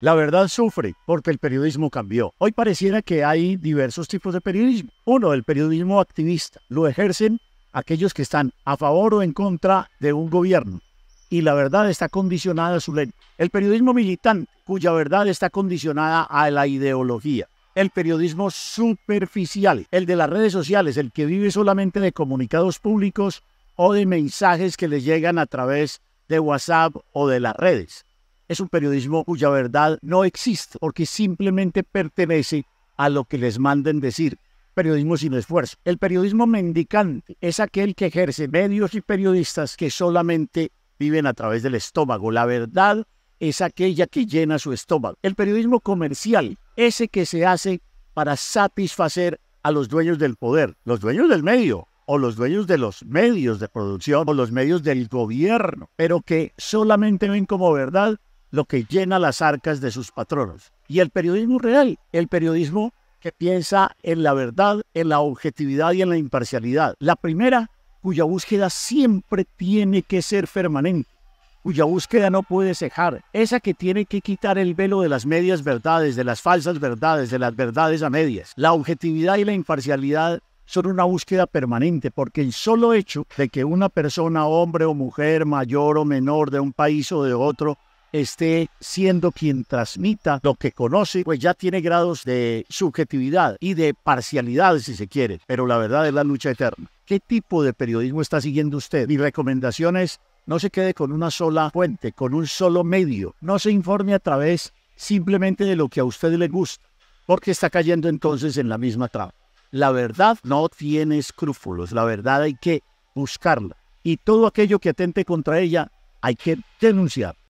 La verdad sufre porque el periodismo cambió. Hoy pareciera que hay diversos tipos de periodismo. Uno, el periodismo activista. Lo ejercen aquellos que están a favor o en contra de un gobierno. Y la verdad está condicionada a su ley. El periodismo militante, cuya verdad está condicionada a la ideología. El periodismo superficial, el de las redes sociales, el que vive solamente de comunicados públicos o de mensajes que le llegan a través de WhatsApp o de las redes es un periodismo cuya verdad no existe porque simplemente pertenece a lo que les manden decir. Periodismo sin esfuerzo. El periodismo mendicante es aquel que ejerce medios y periodistas que solamente viven a través del estómago. La verdad es aquella que llena su estómago. El periodismo comercial, ese que se hace para satisfacer a los dueños del poder, los dueños del medio, o los dueños de los medios de producción o los medios del gobierno, pero que solamente ven como verdad lo que llena las arcas de sus patronos. Y el periodismo real, el periodismo que piensa en la verdad, en la objetividad y en la imparcialidad. La primera, cuya búsqueda siempre tiene que ser permanente, cuya búsqueda no puede cejar, esa que tiene que quitar el velo de las medias verdades, de las falsas verdades, de las verdades a medias. La objetividad y la imparcialidad son una búsqueda permanente, porque el solo hecho de que una persona, hombre o mujer, mayor o menor de un país o de otro, esté siendo quien transmita lo que conoce, pues ya tiene grados de subjetividad y de parcialidad, si se quiere, pero la verdad es la lucha eterna. ¿Qué tipo de periodismo está siguiendo usted? Mi recomendación es, no se quede con una sola fuente, con un solo medio, no se informe a través simplemente de lo que a usted le gusta, porque está cayendo entonces en la misma trama. La verdad no tiene escrúpulos, la verdad hay que buscarla y todo aquello que atente contra ella hay que denunciar.